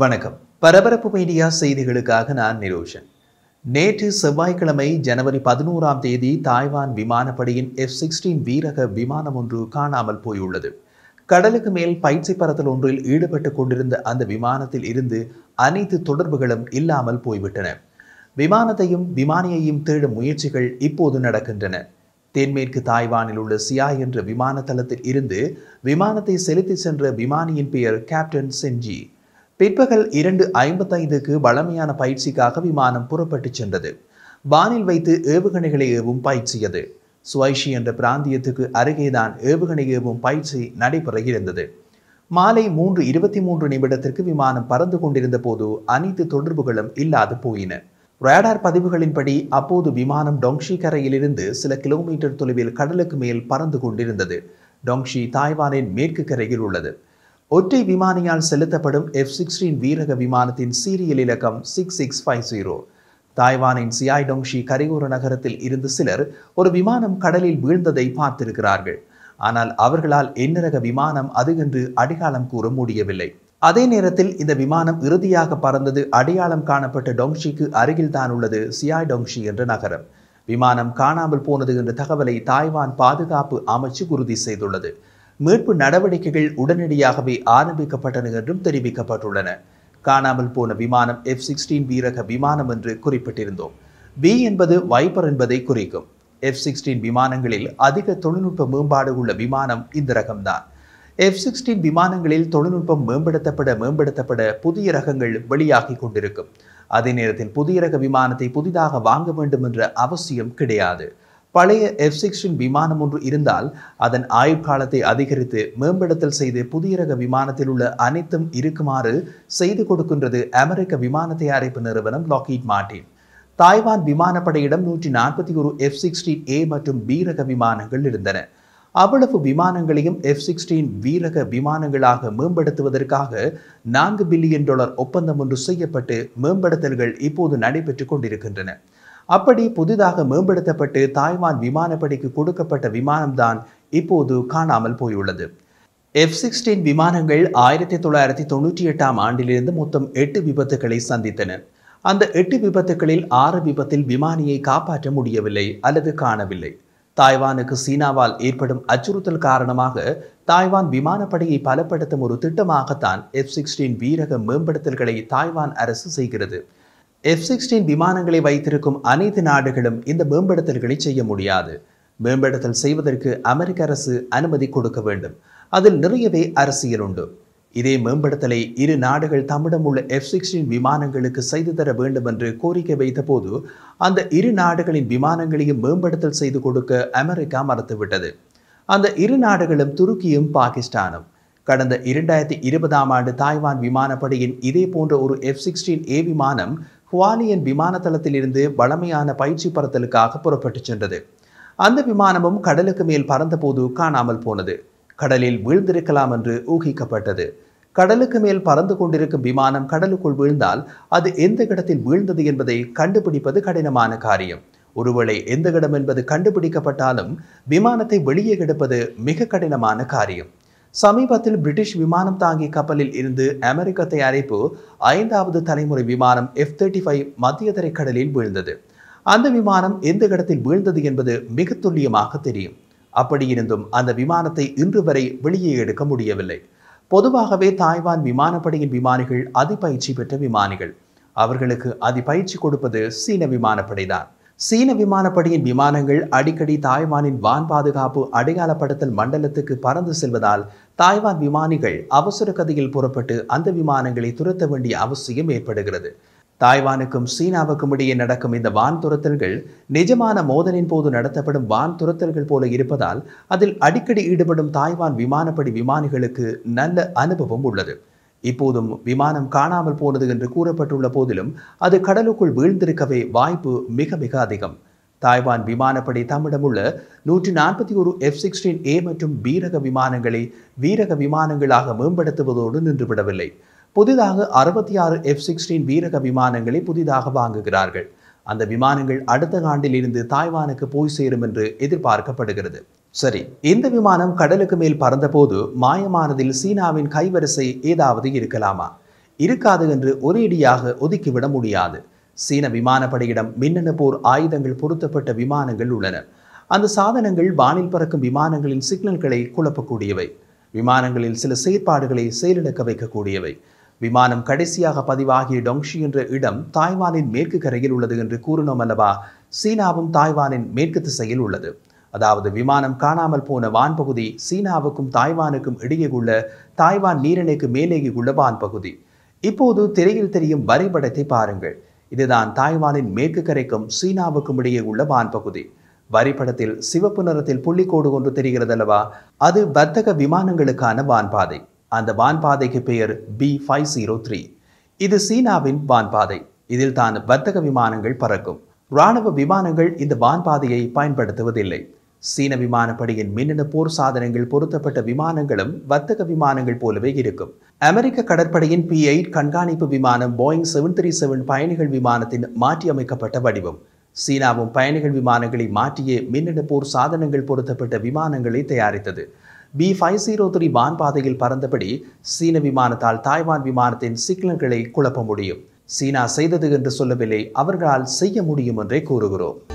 வணக்கம் பரபரப்பு மீடியா செய்திகளுக்காக நான் நிரோஷன் நேற்று செவ்வாய்க்கிழமை ஜனவரி பதினோராம் தேதி தாய்வான் விமானப்படையின் எஃப் சிக்ஸ்டீன் வீரக விமானம் ஒன்று காணாமல் போயுள்ளது கடலுக்கு மேல் பயிற்சி பறத்தல் ஒன்றில் ஈடுபட்டு கொண்டிருந்த அந்த விமானத்தில் இருந்து அனைத்து தொடர்புகளும் இல்லாமல் போய்விட்டன விமானத்தையும் விமானியையும் தேடும் முயற்சிகள் இப்போது நடக்கின்றன தென்மேற்கு தாய்வானில் உள்ள சியா என்ற விமான தளத்தில் இருந்து விமானத்தை செலுத்தி சென்ற விமானியின் பெயர் கேப்டன் சென்ஜி பிற்பகல் இரண்டு ஐம்பத்தைந்துக்கு வளமையான பயிற்சிக்காக விமானம் புறப்பட்டுச் சென்றது வானில் வைத்து ஏவுகணைகளை ஏவும் பயிற்சியது சுவைஷி என்ற பிராந்தியத்துக்கு அருகேதான் ஏவுகணை ஏவும் பயிற்சி நடைபெற இருந்தது மாலை மூன்று இருபத்தி மூன்று நிமிடத்திற்கு விமானம் பறந்து கொண்டிருந்த போது அனைத்து தொடர்புகளும் இல்லாது போயின ரேடார் பதிவுகளின்படி அப்போது விமானம் டொங்ஷி கரையிலிருந்து சில கிலோமீட்டர் தொலைவில் கடலுக்கு மேல் பறந்து கொண்டிருந்தது டொங்ஷி தாய்வானின் மேற்கு கரையில் உள்ளது ஒற்றை விமானியால் செலுத்தப்படும் எஃப் சிக்ஸ்டீன் வீரக விமானத்தின் சீரியல் இலக்கம் சிக்ஸ் சிக்ஸ் ஃபைவ் ஜீரோ தாய்வானின் சியாய்டோங்ஷி கரையோர நகரத்தில் இருந்து சிலர் ஒரு விமானம் கடலில் வீழ்ந்ததை பார்த்திருக்கிறார்கள் ஆனால் அவர்களால் என்னரக விமானம் அது என்று அடையாளம் கூற முடியவில்லை அதே நேரத்தில் இந்த விமானம் இறுதியாக பறந்தது அடையாளம் காணப்பட்ட டொங்ஷிக்கு அருகில் தான் உள்ளது சியாய் டோங்ஷி என்ற நகரம் விமானம் காணாமல் போனது என்ற தகவலை தாய்வான் பாதுகாப்பு அமைச்சு உறுதி செய்துள்ளது மீட்பு நடவடிக்கைகள் உடனடியாகவே ஆரம்பிக்கப்பட்டன என்றும் தெரிவிக்கப்பட்டுள்ளன காணாமல் போன விமானம் எஃப் சிக்ஸ்டீன் வீரக விமானம் என்று குறிப்பிட்டிருந்தோம் பி என்பது வைப்பர் என்பதை குறிக்கும் எஃப் சிக்ஸ்டீன் விமானங்களில் அதிக தொழில்நுட்ப மேம்பாடு உள்ள விமானம் இந்த ரகம்தான் எஃப் சிக்ஸ்டீன் விமானங்களில் தொழில்நுட்பம் மேம்படுத்தப்பட மேம்படுத்தப்பட புதிய ரகங்கள் வெளியாகி கொண்டிருக்கும் அதே நேரத்தில் புதிய ரக விமானத்தை புதிதாக வாங்க வேண்டும் என்ற அவசியம் கிடையாது பழைய எஃப் சிக்ஸ்டின் விமானம் ஒன்று இருந்தால் அதன் ஆயுட்காலத்தை அதிகரித்து மேம்படுத்தல் செய்து புதிய ரக விமானத்தில் உள்ள அனைத்தும் இருக்குமாறு செய்து கொடுக்கின்றது அமெரிக்க விமான தயாரிப்பு நிறுவனம் லாக்கீட் மார்டின் தாய்வான் விமானப்படையிடம் நூற்றி நாற்பத்தி ஒரு எஃப் சிக்ஸ்டீன் ஏ மற்றும் பி ரக விமானங்கள் இருந்தன அவ்வளவு விமானங்களையும் எஃப் சிக்ஸ்டீன் வீரக விமானங்களாக மேம்படுத்துவதற்காக நான்கு பில்லியன் டாலர் ஒப்பந்தம் ஒன்று செய்யப்பட்டு மேம்படுத்தல்கள் இப்போது நடைபெற்றுக் கொண்டிருக்கின்றன அப்படி புதிதாக மேம்படுத்தப்பட்டு தாய்வான் விமானப்படைக்கு கொடுக்கப்பட்ட விமானம்தான் இப்போது காணாமல் போயுள்ளது எஃப் சிக்ஸ்டீன் விமானங்கள் ஆயிரத்தி தொள்ளாயிரத்தி தொண்ணூற்றி எட்டாம் ஆண்டிலிருந்து மொத்தம் எட்டு விபத்துகளை சந்தித்தன அந்த எட்டு விபத்துகளில் ஆறு விபத்தில் விமானியை காப்பாற்ற முடியவில்லை அல்லது காணவில்லை தாய்வானுக்கு சீனாவால் ஏற்படும் அச்சுறுத்தல் காரணமாக தாய்வான் விமானப்படையை பலப்படுத்தும் ஒரு திட்டமாகத்தான் எஃப் சிக்ஸ்டீன் வீரக மேம்படுத்தல்களை தாய்வான் அரசு செய்கிறது எஃப் சிக்ஸ்டீன் விமானங்களை வைத்திருக்கும் அனைத்து நாடுகளும் இந்த மேம்படுத்தல்களை செய்ய முடியாது மேம்படுத்தல் செய்வதற்கு அமெரிக்க அரசு அனுமதி கொடுக்க வேண்டும் அதில் நிறையவே அரசியல் உண்டு இதே மேம்படுத்தலை இரு நாடுகள் தம்மிடம் உள்ள எஃப் சிக்ஸ்டீன் விமானங்களுக்கு செய்து தர வேண்டும் என்று கோரிக்கை வைத்தபோது அந்த இரு நாடுகளின் விமானங்களையும் மேம்படுத்தல் செய்து கொடுக்க அமெரிக்கா மறுத்துவிட்டது அந்த இரு நாடுகளும் துருக்கியும் பாகிஸ்தானும் கடந்த இரண்டாயிரத்தி இருபதாம் ஆண்டு தாய்வான் விமானப்படையின் இதே போன்ற ஒரு எஃப் சிக்ஸ்டீன் ஏ விமானம் குவாலியன் இருந்து வளமையான பயிற்சி பறத்தலுக்காக புறப்பட்டுச் சென்றது அந்த விமானமும் கடலுக்கு மேல் பறந்தபோது காணாமல் போனது கடலில் வீழ்ந்திருக்கலாம் என்று ஊகிக்கப்பட்டது கடலுக்கு மேல் பறந்து கொண்டிருக்கும் விமானம் கடலுக்குள் வீழ்ந்தால் அது எந்த இடத்தில் வீழ்ந்தது என்பதை கண்டுபிடிப்பது கடினமான காரியம் ஒருவேளை எந்த இடம் என்பது கண்டுபிடிக்கப்பட்டாலும் விமானத்தை வெளியே எடுப்பது மிக கடினமான காரியம் சமீபத்தில் பிரிட்டிஷ் விமானம் தாங்கி கப்பலில் இருந்து அமெரிக்க தயாரிப்பு ஐந்தாவது தலைமுறை விமானம் எஃப் தேர்ட்டி ஃபைவ் மத்திய தரைக்கடலில் வீழ்ந்தது அந்த விமானம் எந்த இடத்தில் வீழ்ந்தது என்பது மிக துல்லியமாக தெரியும் அப்படியிருந்தும் அந்த விமானத்தை இன்று வரை வெளியே எடுக்க முடியவில்லை பொதுவாகவே தாய்வான் விமானப்படையின் விமானிகள் அதிபயிற்சி பெற்ற விமானிகள் அவர்களுக்கு அதிபயிற்சி கொடுப்பது சீன விமானப்படை தான் சீன விமானப்படையின் விமானங்கள் அடிக்கடி தாய்வானின் வான் பாதுகாப்பு அடையாளப்படுத்தல் மண்டலத்துக்கு பறந்து செல்வதால் தாய்வான் விமானிகள் அவசர கதையில் புறப்பட்டு அந்த விமானங்களை துரத்த வேண்டிய அவசியம் ஏற்படுகிறது தாய்வானுக்கும் சீனாவுக்கும் இடையே நடக்கும் இந்த வான் துரத்தல்கள் நிஜமான மோதலின் போது நடத்தப்படும் வான் துரத்தல்கள் போல இருப்பதால் அதில் அடிக்கடி ஈடுபடும் தாய்வான் விமானப்படி விமானிகளுக்கு நல்ல அனுபவம் உள்ளது இப்போதும் விமானம் காணாமல் போனது என்று கூறப்பட்டுள்ள போதிலும் அது கடலுக்குள் வீழ்ந்திருக்கவே வாய்ப்பு மிக மிக அதிகம் தாய்வான் விமானப்படை தம்மிடம் உள்ள நூற்றி நாற்பத்தி ஒரு எஃப் சிக்ஸ்டீன் ஏ மற்றும் வீரக விமானங்களை வீரக விமானங்களாக மேம்படுத்துவதோடு நின்றுவிடவில்லை புதிதாக அறுபத்தி ஆறு எஃப் சிக்ஸ்டீன் வீரக விமானங்களை புதிதாக வாங்குகிறார்கள் அந்த விமானங்கள் அடுத்த ஆண்டில் இருந்து தாய்வானுக்கு போய் சேரும் என்று எதிர்பார்க்கப்படுகிறது சரி இந்த விமானம் கடலுக்கு மேல் பறந்தபோது மாயமானதில் சீனாவின் கைவரிசை ஏதாவது இருக்கலாமா இருக்காது என்று ஒரேடியாக ஒதுக்கிவிட முடியாது சீன விமானப்படையிடம் மின்னணு போர் ஆயுதங்கள் பொருத்தப்பட்ட விமானங்கள் உள்ளன அந்த சாதனங்கள் வானில் பறக்கும் விமானங்களின் சிக்னல்களை குழப்பக்கூடியவை விமானங்களில் சில செயற்பாடுகளை செயலிழக்க வைக்கக்கூடியவை விமானம் கடைசியாக பதிவாகிய டொங்ஷி என்ற இடம் தாய்வானின் மேற்கு கரையில் உள்ளது என்று கூறினோம் அல்லவா சீனாவும் தாய்வானின் மேற்கு திசையில் உள்ளது அதாவது விமானம் காணாமல் போன வான்பகுதி சீனாவுக்கும் தாய்வானுக்கும் இடையே உள்ள தாய்வான் நீரிணைக்கு மேலேயுள்ள வான்பகுதி இப்போது திரையில் தெரியும் வரைபடத்தை பாருங்கள் இதுதான் தாய்வானின் மேற்கு கரைக்கும் சீனாவுக்கும் இடையே உள்ள வான்பகுதி வரிப்படத்தில் சிவப்பு நிறத்தில் புள்ளிக்கோடு ஒன்று தெரிகிறது அல்லவா அது வர்த்தக விமானங்களுக்கான வான்பாதை அந்த வான்பாதைக்கு பெயர் பி ஃபைவ் ஜீரோ த்ரீ இது சீனாவின் வான்பாதை இதில் தான் வர்த்தக விமானங்கள் பறக்கும் இராணுவ விமானங்கள் இந்த வான்பாதையை பயன்படுத்துவதில்லை சீன விமானப்படையின் மின்னணு போர் சாதனங்கள் பொருத்தப்பட்ட விமானங்களும் வர்த்தக விமானங்கள் போலவே இருக்கும் அமெரிக்க கடற்படையின் பி எயிட் கண்காணிப்பு விமானம் போயிங் செவன் த்ரீ செவன் பயணிகள் விமானத்தின் மாற்றியமைக்கப்பட்ட வடிவம் சீனாவும் பயணிகள் விமானங்களை மாற்றியே மின்னணு போர் சாதனங்கள் பொருத்தப்பட்ட விமானங்களை தயாரித்தது பி ஃபைவ் ஜீரோ த்ரீ வான்பாதையில் பறந்தபடி சீன விமானத்தால் தாய்வான் விமானத்தின் சிக்னல்களை குழப்ப முடியும் சீனா செய்தது என்று சொல்லவில்லை அவர்களால் செய்ய முடியும் என்றே கூறுகிறோம்